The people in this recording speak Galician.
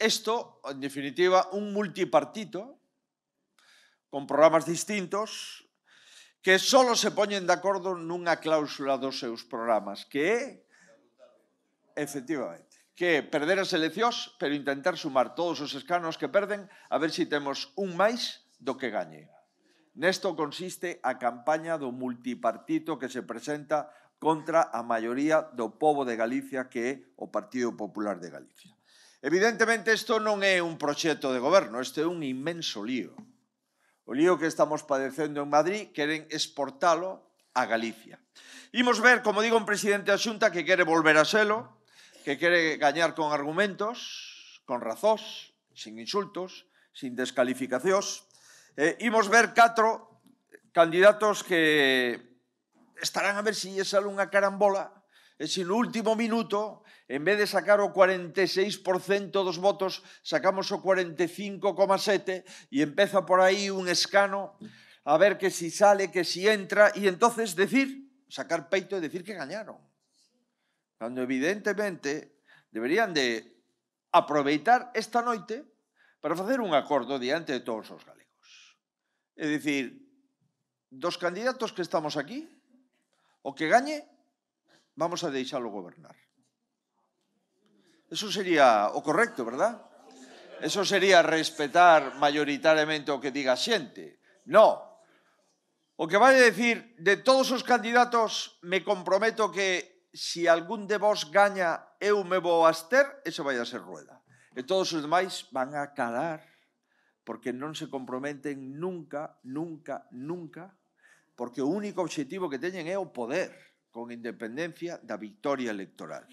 Esto, en definitiva, un multipartito con programas distintos que solo se poñen de acordo nunha cláusula dos seus programas, que é, efectivamente, que perder as eleccións, pero intentar sumar todos os escanos que perden a ver se si temos un máis do que gañe. Nesto consiste a campaña do multipartito que se presenta contra a maioría do povo de Galicia que é o Partido Popular de Galicia. Evidentemente, isto non é un proxecto de goberno, isto é un inmenso lío. O lío que estamos padecendo en Madrid queren exportalo a Galicia. Imos ver, como digo, un presidente da Xunta que quere volver a selo, que quere gañar con argumentos, con razóns, sin insultos, sin descalificacións. Eh, imos ver catro candidatos que estarán a ver se si é unha carambola es se no último minuto, en vez de sacar o 46% dos votos, sacamos o 45,7% e empeza por aí un escano a ver que si sale, que si entra, e entonces decir, sacar peito e decir que gañaron. Cando evidentemente deberían de aproveitar esta noite para facer un acordo diante de todos os galegos. É dicir, dos candidatos que estamos aquí, o que gañe vamos a deixalo gobernar. Eso sería o correcto, verdad? Eso sería respetar mayoritariamente o que diga a xente. No. O que vai decir, de todos os candidatos, me comprometo que si algún de vos gaña, eu me vou aster, eso vai a ser rueda. E todos os demais van a calar porque non se comprometen nunca, nunca, nunca, porque o único objetivo que teñen é o poder con independencia da victoria electoral.